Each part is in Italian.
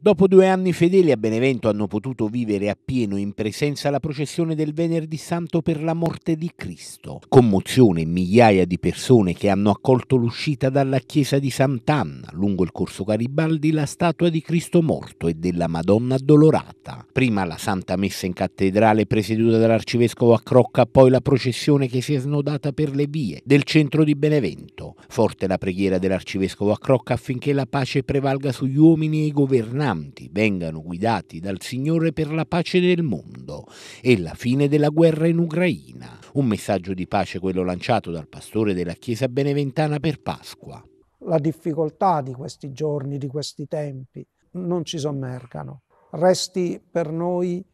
Dopo due anni fedeli a Benevento hanno potuto vivere appieno in presenza la processione del Venerdì Santo per la morte di Cristo. Commozione migliaia di persone che hanno accolto l'uscita dalla chiesa di Sant'Anna, lungo il corso Garibaldi, la statua di Cristo morto e della Madonna addolorata. Prima la Santa Messa in cattedrale presieduta dall'arcivescovo a Crocca, poi la processione che si è snodata per le vie del centro di Benevento. Forte la preghiera dell'arcivescovo a Crocca affinché la pace prevalga sugli uomini e i governanti governanti vengano guidati dal Signore per la pace del mondo e la fine della guerra in Ucraina. Un messaggio di pace quello lanciato dal pastore della Chiesa beneventana per Pasqua. La difficoltà di questi giorni, di questi tempi, non ci sommergano. Resti per noi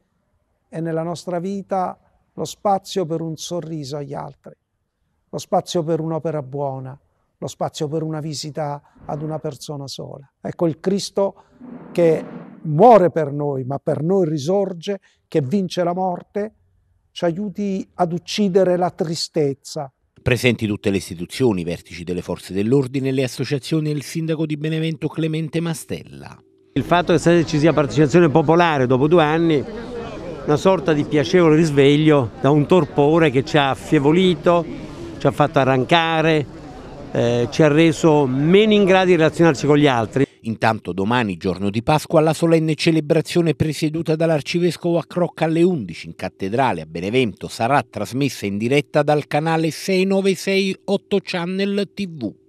e nella nostra vita lo spazio per un sorriso agli altri, lo spazio per un'opera buona, lo spazio per una visita ad una persona sola. Ecco, il Cristo che muore per noi, ma per noi risorge, che vince la morte, ci aiuti ad uccidere la tristezza. Presenti tutte le istituzioni, i vertici delle forze dell'ordine, le associazioni e il sindaco di Benevento Clemente Mastella. Il fatto che ci sia partecipazione popolare dopo due anni, una sorta di piacevole risveglio da un torpore che ci ha affievolito, ci ha fatto arrancare, eh, ci ha reso meno in grado di relazionarci con gli altri. Intanto domani, giorno di Pasqua, la solenne celebrazione presieduta dall'arcivescovo a Crocca alle 11 in cattedrale a Benevento sarà trasmessa in diretta dal canale 696 8 Channel TV.